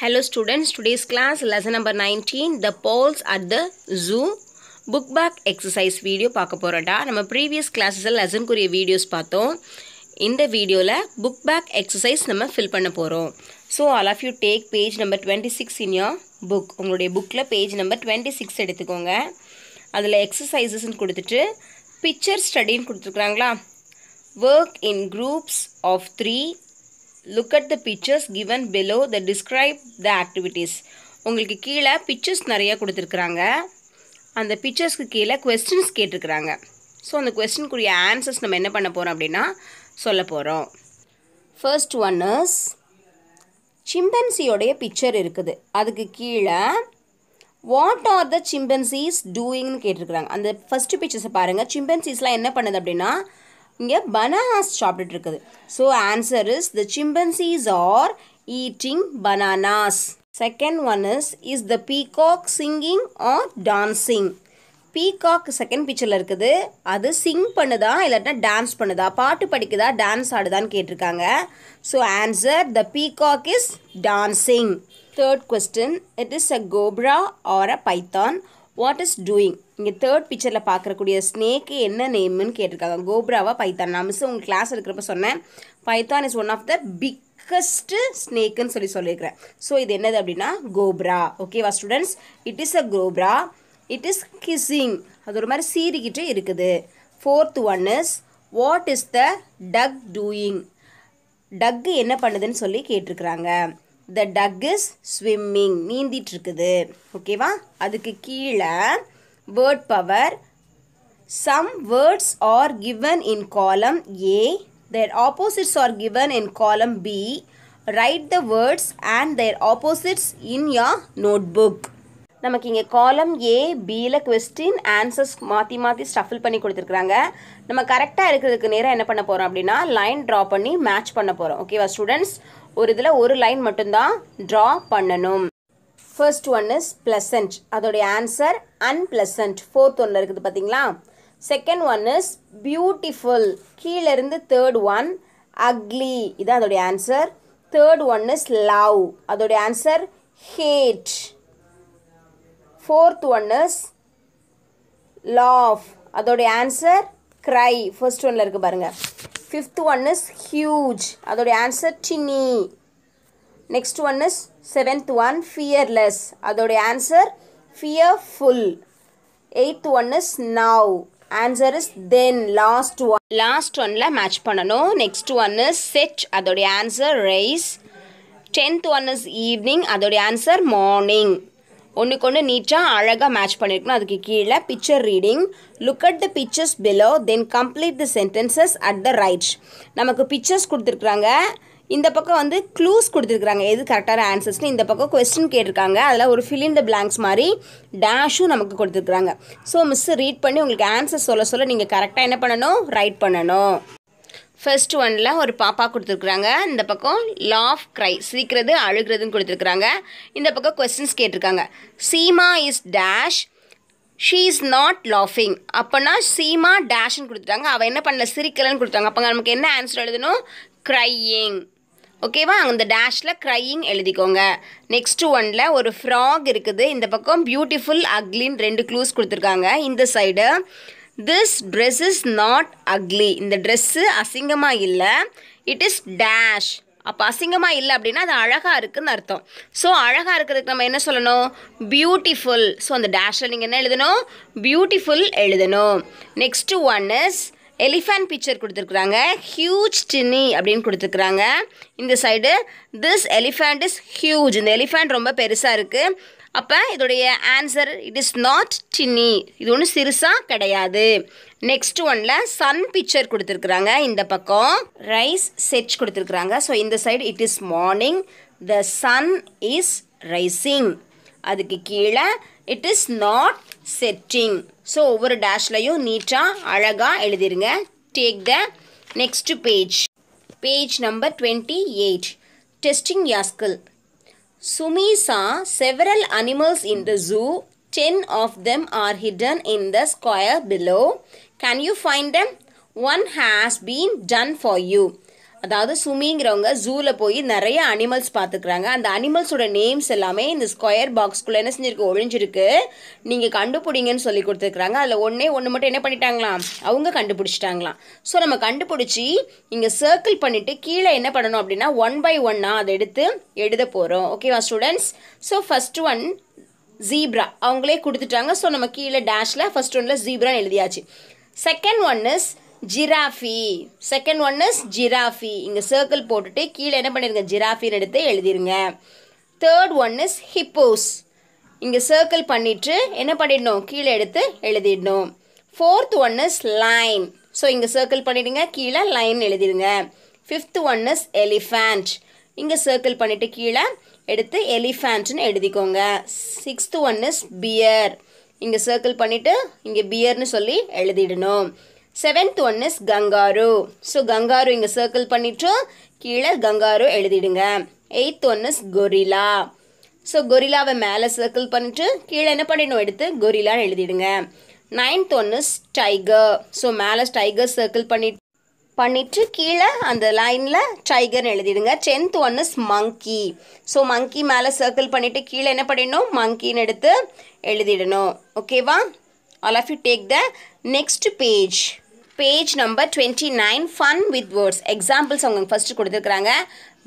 Hello students, today's class lesson number nineteen the poles at the zoo book back exercise video பார்க்க போகிறோம்டா நம்ம previous கிளாஸஸில் லெசனுக்குரிய videos பார்த்தோம் இந்த வீடியோவில் புக் பேக் எக்ஸசைஸ் நம்ம ஃபில் பண்ண போகிறோம் so all of you take page number twenty six in your book உங்களுடைய புக்கில் பேஜ் நம்பர் டுவெண்ட்டி சிக்ஸ் எடுத்துக்கோங்க அதில் எக்ஸசைசஸ்ன்னு கொடுத்துட்டு பிக்சர் ஸ்டடின்னு கொடுத்துருக்குறாங்களா work in groups of three look at the pictures given below the describe the activities உங்களுக்கு கீழே பிக்சர்ஸ் நிறைய கொடுத்துருக்குறாங்க அந்த பிக்சர்ஸ்க்கு கீழே கொஸ்டின்ஸ் கேட்டிருக்கிறாங்க ஸோ அந்த கொஸ்டின்க்குரிய ஆன்சர்ஸ் நம்ம என்ன பண்ண போகிறோம் அப்படின்னா சொல்ல போகிறோம் ஃபர்ஸ்ட் ஒன் இஸ் சிம்பன்சியோடைய பிக்சர் இருக்குது அதுக்கு கீழே வாட் ஆர் த சிம்பன்சீஸ் டூயிங்னு கேட்டிருக்கிறாங்க அந்த ஃபஸ்ட்டு பிக்சர்ஸை பாருங்கள் சிம்பன்சீஸ்லாம் என்ன பண்ணுது அப்படின்னா இங்கே பனானாஸ் சாப்பிட்டுட்டு இருக்குது so answer is the chimpanzees are eating bananas second one is is the peacock singing or dancing peacock second பிக்சரில் இருக்குது அது சிங் பண்ணுதா இல்லாட்டினா டான்ஸ் பண்ணுதா பாட்டு படிக்குதா டான்ஸ் ஆடுதான்னு கேட்டிருக்காங்க so answer the peacock is dancing third question it is a cobra or a python what is doing இங்கே தேர்ட் பிக்சரில் பார்க்கறக்கூடிய ஸ்னேக்கு என்ன நேம்னு கேட்டிருக்காங்க கோப்ராவா பைத்தான் நான் மிஸ் உங்கள் கிளாஸ் இருக்கிறப்ப சொன்னேன் python is one of the big biggest ஸ்னேக்குன்னு சொல்லி சொல்லியிருக்கிறேன் ஸோ இது என்னது அப்படின்னா கோப்ரா ஓகேவா students it is a cobra it is கிஸ்ஸிங் அது ஒரு மாதிரி சீறிக்கிட்டே இருக்குது fourth one is what is the duck doing duck என்ன பண்ணுதுன்னு சொல்லி கேட்டிருக்கிறாங்க த டக் இஸ் ஸ்விம்மிங் நீந்திட்டு இருக்குது ஓகேவா அதுக்கு கீழே word power some words are given in column a their opposites are given in column b write the words and their opposites in your notebook நமக்கு இங்கே காலம் ஏ பியில் கொஸ்டின் ஆன்சர்ஸ் மாற்றி மாற்றி ஸ்டஃபில் பண்ணி கொடுத்துருக்குறாங்க நம்ம கரெக்டாக இருக்கிறதுக்கு நேராக என்ன பண்ண போகிறோம் அப்படின்னா லைன் ட்ரா பண்ணி மேட்ச் பண்ண போகிறோம் ஓகேவா ஸ்டூடெண்ட்ஸ் ஒரு இதில் ஒரு லைன் மட்டும்தான் ட்ரா பண்ணணும் ஃபர்ஸ்ட் ஒன் இஸ் ப்ளசன்ட் அதோடைய ஆன்சர் அன்பிளசன்ட் ஃபோர்த் ஒன்றில் இருக்குது பார்த்தீங்களா செகண்ட் ஒன் இஸ் பியூட்டிஃபுல் கீழேருந்து தேர்ட் ஒன் அக்லி இதுதான் அதோடைய answer third one is love அதோடைய answer hate fourth one is laugh அதோடைய ஆன்சர் க்ரை ஃபர்ஸ்ட் ஒன்னில் இருக்குது பாருங்கள் ஃபிஃப்த் ஒன் இஸ் ஹியூஜ் அதோடைய answer tiny next one is seventh one fearless அதோடைய answer fearful eighth one is now answer is then last one last ஒனில் match பண்ணணும் next one is set அதோடைய answer rise tenth one is evening அதோடைய answer morning ஒன்று கொண்டு நீட்டாக அழகாக match பண்ணியிருக்கணும் அதுக்கு கீழே picture reading look at the pictures below then complete the sentences at the right நமக்கு பிக்சர்ஸ் கொடுத்துருக்குறாங்க இந்த பக்கம் வந்து க்ளூஸ் கொடுத்துருக்குறாங்க எது கரெக்டான ஆன்சர்ஸ்னு இந்த பக்கம் கொஸ்டின் கேட்டிருக்காங்க அதில் ஒரு ஃபில் த பிளாங்க்ஸ் மாதிரி டேஷும் நமக்கு கொடுத்துருக்குறாங்க ஸோ மிஸ் ரீட் பண்ணி உங்களுக்கு ஆன்சர் சொல்ல சொல்ல நீங்கள் கரெக்டாக என்ன பண்ணணும் ரைட் பண்ணணும் ஃபர்ஸ்ட் ஒனில் ஒரு பாப்பா கொடுத்துருக்குறாங்க இந்த பக்கம் லாஃப் க்ரை சிரிக்கிறது அழுகிறதுன்னு கொடுத்துருக்குறாங்க இந்த பக்கம் கொஸ்டின்ஸ் கேட்டிருக்காங்க Seema is dash she is not லாஃபிங் அப்போனா சீமா டேஷ்னு கொடுத்துட்டாங்க அவள் என்ன பண்ணல சிரிக்கலன்னு கொடுத்தாங்க அப்போ நமக்கு என்ன ஆன்சர் எழுதணும் க்ரையிங் ஓகேவா அந்த டேஷில் க்ரையிங் எழுதிக்கோங்க நெக்ஸ்ட் ஒனில் ஒரு ஃப்ராக் இருக்குது இந்த பக்கம் பியூட்டிஃபுல் அக்லின்னு ரெண்டு க்ளூஸ் கொடுத்துருக்காங்க இந்த side this dress is not ugly இந்த ட்ரெஸ்ஸு அசிங்கமாக இல்லை இட் இஸ் டேஷ் அப்போ அசிங்கமாக இல்லை அப்படின்னா அது அழகாக இருக்குதுன்னு அர்த்தம் ஸோ அழகாக இருக்கிறதுக்கு நம்ம என்ன சொல்லணும் பியூட்டிஃபுல் ஸோ அந்த டேஷில் நீங்கள் என்ன எழுதணும் பியூட்டிஃபுல் எழுதணும் next one is elephant picture கொடுத்துருக்குறாங்க ஹியூஜ் டின்னி அப்படின்னு கொடுத்துருக்குறாங்க இந்த side this elephant is huge இந்த எலிஃபண்ட் ரொம்ப பெருசாக இருக்குது அப்போ இதோடைய answer it is not tiny இது ஒன்றும் சிறுசாக கிடையாது நெக்ஸ்ட் ஒனில் சன் பிக்சர் கொடுத்துருக்குறாங்க இந்த பக்கம் ரைஸ் செட் கொடுத்துருக்குறாங்க ஸோ இந்த side it is morning the sun is rising அதுக்கு கீழே it is not setting so ஒவ்வொரு டேஷ்லையும் நீட்டாக அழகாக எழுதிருங்க take Take the next page. page. number 28. Testing யாஸ்கில் Sumi saw several animals in the zoo. Ten of them are hidden in the square below. Can you find them? One has been done for you. அதாவது சுமிங்கிறவங்க ஜூவில் போய் நிறைய animals பார்த்துக்கிறாங்க அந்த அனிமல்ஸோட names எல்லாமே இந்த square பாக்ஸ்க்குள்ளே என்ன செஞ்சிருக்கு ஒழிஞ்சிருக்கு நீங்கள் கண்டுபிடிங்கன்னு சொல்லி கொடுத்துருக்குறாங்க அதில் ஒன்றே ஒன்று மட்டும் என்ன பண்ணிட்டாங்களாம் அவங்க கண்டுபிடிச்சிட்டாங்களாம் ஸோ நம்ம கண்டுபிடிச்சி இங்கே சர்க்கிள் பண்ணிவிட்டு கீழே என்ன பண்ணணும் அப்படின்னா ஒன் பை ஒன்னாக அதை எடுத்து எழுத போகிறோம் ஓகேவா students so first one zebra அவங்களே கொடுத்துட்டாங்க ஸோ நம்ம கீழே டேஷில் ஃபஸ்ட் ஒன்ல ஜீப்ரான்னு எழுதியாச்சு second one is giraffe second one is giraffe இங்கே சர்க்கிள் போட்டுட்டு கீழே என்ன பண்ணிருங்க ஜிராஃபின்னு எடுத்து எழுதிருங்க தேர்ட் ஒன் இஸ் ஹிப்போஸ் இங்கே சர்க்கிள் பண்ணிவிட்டு என்ன பண்ணிடணும் கீழே எடுத்து எழுதிடணும் fourth one is lion so இங்கே சர்க்கிள் பண்ணிவிடுங்க கீழே லைன் எழுதிடுங்க ஃபிஃப்த் ஒன் இஸ் எலிஃபேண்ட் இங்கே சர்க்கிள் பண்ணிவிட்டு கீழே எடுத்து எலிஃபேண்ட்னு எழுதிக்கோங்க சிக்ஸ்த்து ஒன் இஸ் பியர் இங்கே சர்க்கிள் பண்ணிவிட்டு இங்கே பியர்னு சொல்லி எழுதிடணும் seventh one is kangaroo so kangaroo இங்கே சர்க்கிள் பண்ணிட்டு கீழே கங்காரு எழுதிடுங்க eighth one is gorilla so கொரிலாவை மேலே சர்க்கிள் பண்ணிவிட்டு கீழே என்ன பண்ணிடணும் எடுத்து கொரிலான்னு எழுதிடுங்க நைன்த் இஸ் டைகர் ஸோ மேலே டைகர் சர்க்கிள் பண்ணி பண்ணிவிட்டு கீழே அந்த லைனில் டைகர்னு எழுதிடுங்க tenth one is monkey so monkey மேலே சர்க்கிள் பண்ணிவிட்டு கீழே என்ன பண்ணிடணும் மங்கின்னு எடுத்து எழுதிடணும் ஓகேவா all of you take the next page page number twenty nine fun with words examples அவங்க ஃபஸ்ட்டு கொடுத்துருக்குறாங்க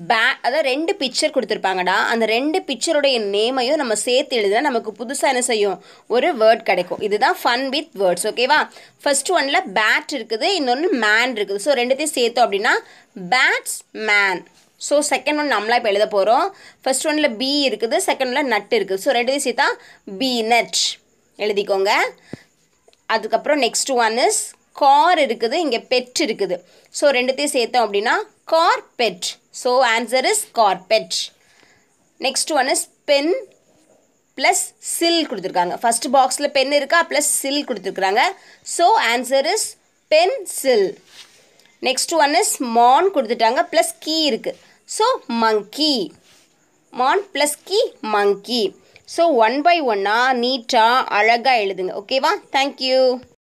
பே அதாவது ரெண்டு பிக்சர் கொடுத்துருப்பாங்கடா அந்த ரெண்டு பிக்சருடைய நேமையும் நம்ம சேர்த்து எழுதுனா நமக்கு புதுசாக என்ன செய்யும் ஒரு வேர்ட் கிடைக்கும் இதுதான் ஃபன் வித் வேர்ட்ஸ் ஓகேவா ஃபர்ஸ்ட் ஒன்ல பேட் இருக்குது இன்னொன்று மேன் இருக்குது ஸோ ரெண்டுத்தையும் சேர்த்தோம் அப்படின்னா batsman so second one நம்மளா இப்போ எழுத போகிறோம் ஃபர்ஸ்ட் ஒன்ல பி இருக்குது செகண்ட் ஒன்ல நட் இருக்குது ஸோ ரெண்டுத்தையும் சேர்த்தா பி நட் எழுதிக்கோங்க அதுக்கப்புறம் நெக்ஸ்ட் ஒன் இஸ் கார் இருக்குது இங்கே பெட் இருக்குது ஸோ ரெண்டுத்தையும் சேர்த்தோம் அப்படின்னா carpet so answer is carpet next one is pen plus சில் கொடுத்துருக்காங்க ஃபஸ்ட் பாக்ஸில் பென் இருக்கா ப்ளஸ் சில் கொடுத்துருக்குறாங்க so answer is pencil next one is man கொடுத்துட்டாங்க ப்ளஸ் கீ இருக்குது so monkey man plus key monkey so one by ஒன்னாக நீட்டாக அழகாக எழுதுங்க ஓகேவா தேங்க்யூ